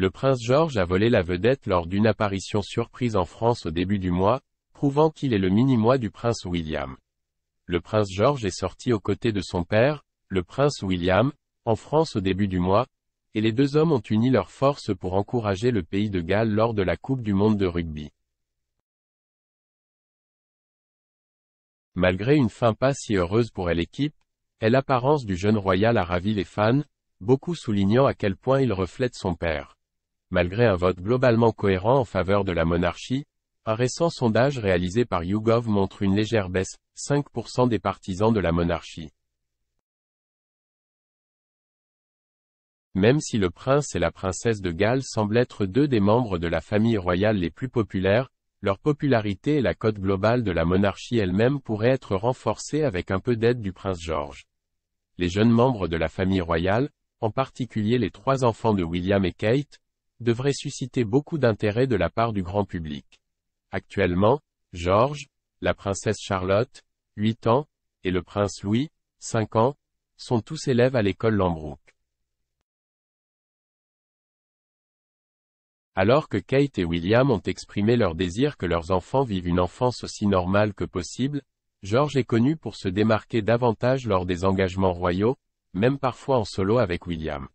Le prince George a volé la vedette lors d'une apparition surprise en France au début du mois, prouvant qu'il est le mini-moi du prince William. Le prince George est sorti aux côtés de son père, le prince William, en France au début du mois, et les deux hommes ont uni leurs forces pour encourager le pays de Galles lors de la Coupe du Monde de rugby. Malgré une fin pas si heureuse pour l'équipe, l'apparence du jeune royal a ravi les fans, beaucoup soulignant à quel point il reflète son père malgré un vote globalement cohérent en faveur de la monarchie, un récent sondage réalisé par YouGov montre une légère baisse, 5% des partisans de la monarchie. Même si le prince et la princesse de Galles semblent être deux des membres de la famille royale les plus populaires, leur popularité et la cote globale de la monarchie elle-même pourraient être renforcées avec un peu d'aide du prince George. Les jeunes membres de la famille royale, en particulier les trois enfants de William et Kate, devrait susciter beaucoup d'intérêt de la part du grand public. Actuellement, George, la princesse Charlotte, 8 ans, et le prince Louis, 5 ans, sont tous élèves à l'école Lambrook. Alors que Kate et William ont exprimé leur désir que leurs enfants vivent une enfance aussi normale que possible, George est connu pour se démarquer davantage lors des engagements royaux, même parfois en solo avec William.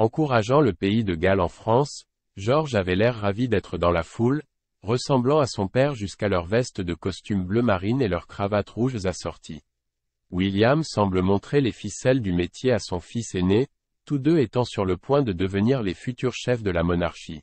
Encourageant le pays de Galles en France, Georges avait l'air ravi d'être dans la foule, ressemblant à son père jusqu'à leurs vestes de costume bleu marine et leurs cravates rouges assorties. William semble montrer les ficelles du métier à son fils aîné, tous deux étant sur le point de devenir les futurs chefs de la monarchie.